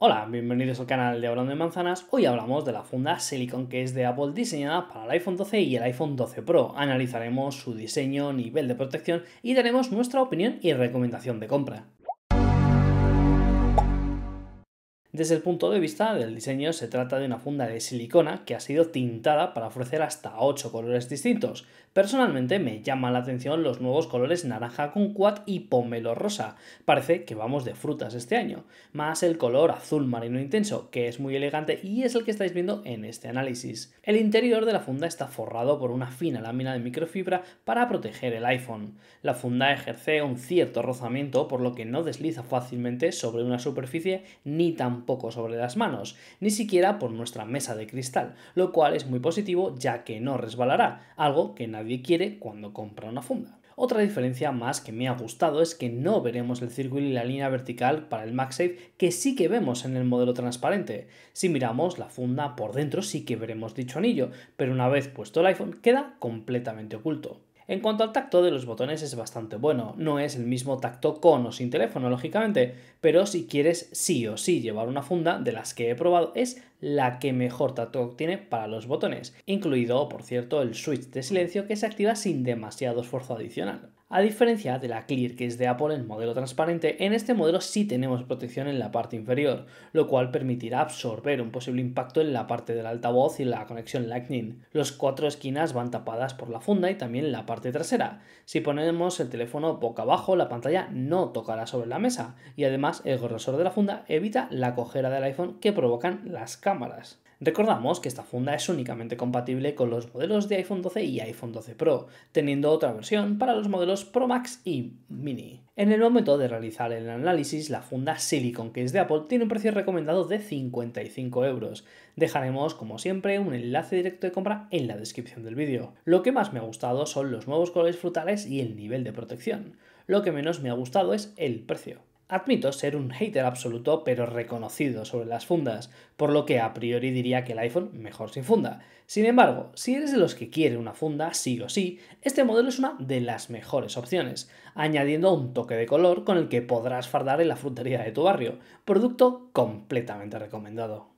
Hola, bienvenidos al canal de Hablando de Manzanas. Hoy hablamos de la funda Silicon que es de Apple diseñada para el iPhone 12 y el iPhone 12 Pro. Analizaremos su diseño, nivel de protección y daremos nuestra opinión y recomendación de compra. Desde el punto de vista del diseño, se trata de una funda de silicona que ha sido tintada para ofrecer hasta 8 colores distintos. Personalmente me llama la atención los nuevos colores naranja con quad y pomelo rosa. Parece que vamos de frutas este año. Más el color azul marino intenso, que es muy elegante y es el que estáis viendo en este análisis. El interior de la funda está forrado por una fina lámina de microfibra para proteger el iPhone. La funda ejerce un cierto rozamiento por lo que no desliza fácilmente sobre una superficie ni tampoco poco sobre las manos, ni siquiera por nuestra mesa de cristal, lo cual es muy positivo ya que no resbalará, algo que nadie quiere cuando compra una funda. Otra diferencia más que me ha gustado es que no veremos el círculo y la línea vertical para el MagSafe que sí que vemos en el modelo transparente. Si miramos la funda por dentro sí que veremos dicho anillo, pero una vez puesto el iPhone queda completamente oculto. En cuanto al tacto de los botones es bastante bueno, no es el mismo tacto con o sin teléfono, lógicamente, pero si quieres sí o sí llevar una funda de las que he probado es la que mejor tacto obtiene para los botones, incluido, por cierto, el switch de silencio que se activa sin demasiado esfuerzo adicional. A diferencia de la Clear que es de Apple en modelo transparente, en este modelo sí tenemos protección en la parte inferior, lo cual permitirá absorber un posible impacto en la parte del altavoz y la conexión Lightning. Los cuatro esquinas van tapadas por la funda y también la parte trasera. Si ponemos el teléfono boca abajo, la pantalla no tocará sobre la mesa y además el grosor de la funda evita la cojera del iPhone que provocan las cámaras. Recordamos que esta funda es únicamente compatible con los modelos de iPhone 12 y iPhone 12 Pro, teniendo otra versión para los modelos Pro Max y Mini. En el momento de realizar el análisis, la funda Silicon, que es de Apple, tiene un precio recomendado de 55 euros. Dejaremos, como siempre, un enlace directo de compra en la descripción del vídeo. Lo que más me ha gustado son los nuevos colores frutales y el nivel de protección. Lo que menos me ha gustado es el precio. Admito ser un hater absoluto pero reconocido sobre las fundas, por lo que a priori diría que el iPhone mejor sin funda. Sin embargo, si eres de los que quiere una funda, sí o sí, este modelo es una de las mejores opciones, añadiendo un toque de color con el que podrás fardar en la frutería de tu barrio, producto completamente recomendado.